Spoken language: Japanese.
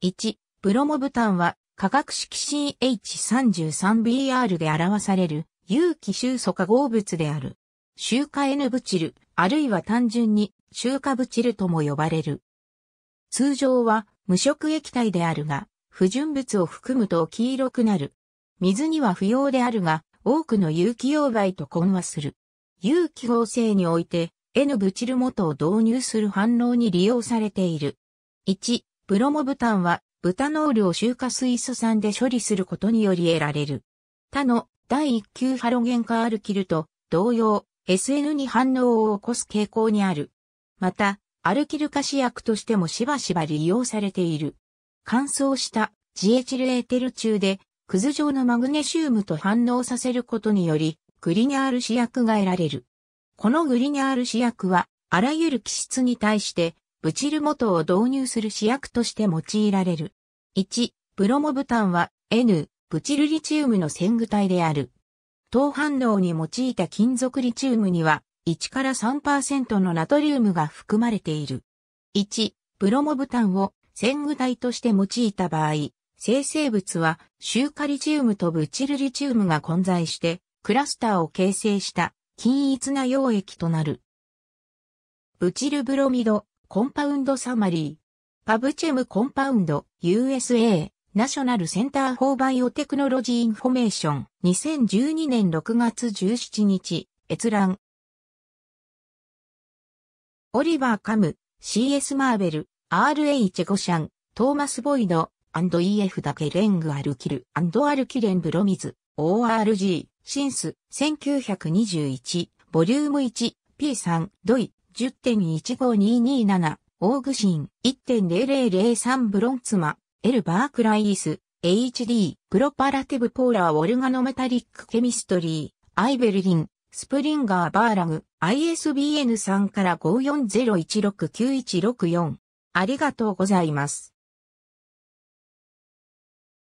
1、ブロモブタンは、化学式 CH33BR で表される、有機臭素化合物である。臭化 N ブチル、あるいは単純に、臭化ブチルとも呼ばれる。通常は、無色液体であるが、不純物を含むと黄色くなる。水には不要であるが、多くの有機溶媒と混和する。有機合成において、N ブチル元を導入する反応に利用されている。1、ブロモブタンは豚ルを集荷水素酸で処理することにより得られる。他の第1級ハロゲン化アルキルと同様 SN に反応を起こす傾向にある。また、アルキル化試薬としてもしばしば利用されている。乾燥したジエチルエーテル中で、クズ状のマグネシウムと反応させることにより、グリニャール試薬が得られる。このグリニャール試薬は、あらゆる気質に対してブチル元を導入する試薬として用いられる。1、ブロモブタンは N、ブチルリチウムの潜具体である。糖反応に用いた金属リチウムには1から3%のナトリウムが含まれている。1、ブロモブタンを潜具体として用いた場合、生成物は、シューカリチウムとブチルリチウムが混在して、クラスターを形成した均一な溶液となる。ブチルブロミド、コンパウンドサマリー。パブチェムコンパウンド USA ナショナルセンターフォーバイオテクノロジーインフォメーション2012年6月17日閲覧。オリバー・カム、CS マーベル、RH ゴシャン、トーマス・ボイド、&EF だけレング・アルキル、アルキレン・ブロミズ、ORG、シンス、1921、ボリューム1、P3、ドイ、10.15227、オーグシン、1.0003ブロンツマ、エル・バークライス、HD、プロパラティブポーラーオルガノメタリックケミストリー、アイベルリン、スプリンガーバーラグ、ISBN3 から5 4 0 1 6 9 1 6 4ありがとうございます。